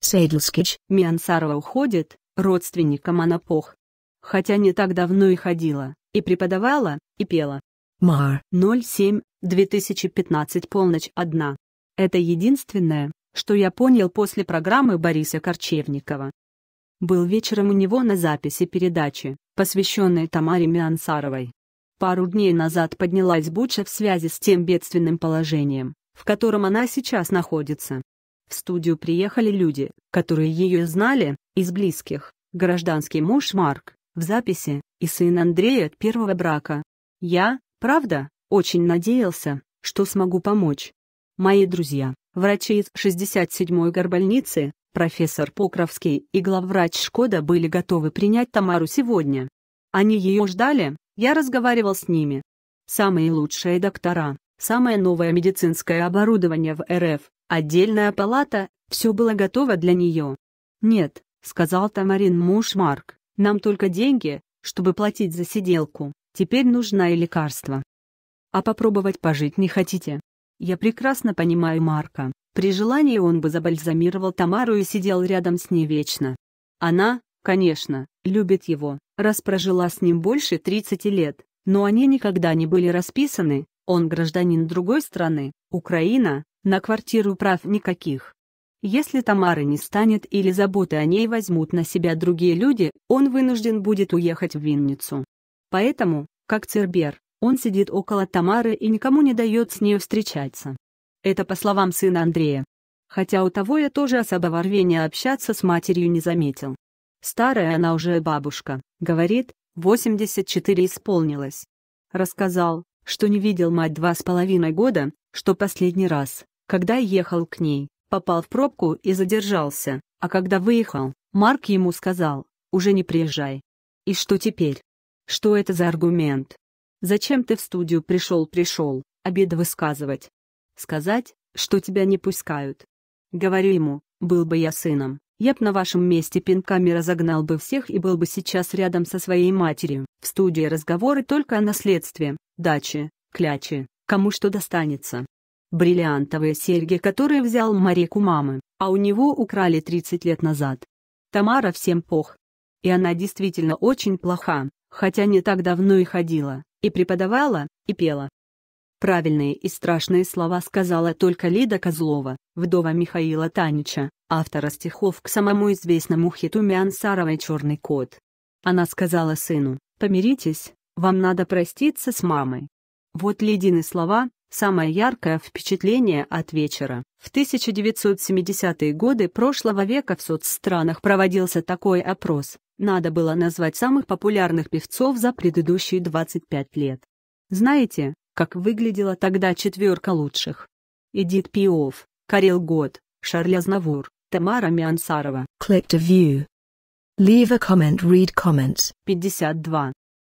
Сейдлскич. Миансарова уходит, родственникам она пох. Хотя не так давно и ходила, и преподавала, и пела. Мар. 07, 2015 полночь одна. Это единственное, что я понял после программы Бориса Корчевникова. Был вечером у него на записи передачи, посвященной Тамаре Миансаровой. Пару дней назад поднялась буча в связи с тем бедственным положением, в котором она сейчас находится. В студию приехали люди, которые ее знали, из близких, гражданский муж Марк, в записи, и сын Андрея от первого брака. Я, правда, очень надеялся, что смогу помочь. Мои друзья, врачи из 67-й горбольницы, профессор Покровский и главврач Шкода были готовы принять Тамару сегодня. Они ее ждали, я разговаривал с ними. Самые лучшие доктора, самое новое медицинское оборудование в РФ, Отдельная палата, все было готово для нее. «Нет», — сказал Тамарин муж Марк, — «нам только деньги, чтобы платить за сиделку. Теперь нужна и лекарство». «А попробовать пожить не хотите?» «Я прекрасно понимаю Марка. При желании он бы забальзамировал Тамару и сидел рядом с ней вечно. Она, конечно, любит его, раз прожила с ним больше 30 лет, но они никогда не были расписаны, он гражданин другой страны, Украина, на квартиру прав никаких. Если Тамара не станет или заботы о ней возьмут на себя другие люди, он вынужден будет уехать в Винницу. Поэтому, как Цербер, он сидит около Тамары и никому не дает с нею встречаться. Это по словам сына Андрея. Хотя у того я тоже особого рвения общаться с матерью не заметил. Старая она уже бабушка, говорит, 84 исполнилось. Рассказал, что не видел мать два с половиной года, что последний раз, когда ехал к ней, попал в пробку и задержался, а когда выехал, Марк ему сказал, уже не приезжай. И что теперь? Что это за аргумент? Зачем ты в студию пришел-пришел, обида высказывать? Сказать, что тебя не пускают. Говорю ему, был бы я сыном, я б на вашем месте пинками разогнал бы всех и был бы сейчас рядом со своей матерью. В студии разговоры только о наследстве, даче, кляче, кому что достанется бриллиантовые серьги, которые взял Марик у мамы, а у него украли 30 лет назад. Тамара всем пох. И она действительно очень плоха, хотя не так давно и ходила, и преподавала, и пела. Правильные и страшные слова сказала только Лида Козлова, вдова Михаила Танича, автора стихов к самому известному хиту Миансаровой «Черный кот». Она сказала сыну, «Помиритесь, вам надо проститься с мамой». Вот Лидины слова, Самое яркое впечатление от вечера. В 1970-е годы прошлого века в соцстранах проводился такой опрос. Надо было назвать самых популярных певцов за предыдущие 25 лет. Знаете, как выглядела тогда четверка лучших? Эдит Пиов, Карел Год, Шарль Азнавур, Тамара Миансарова. Click to view. Leave a comment, read comments. 52.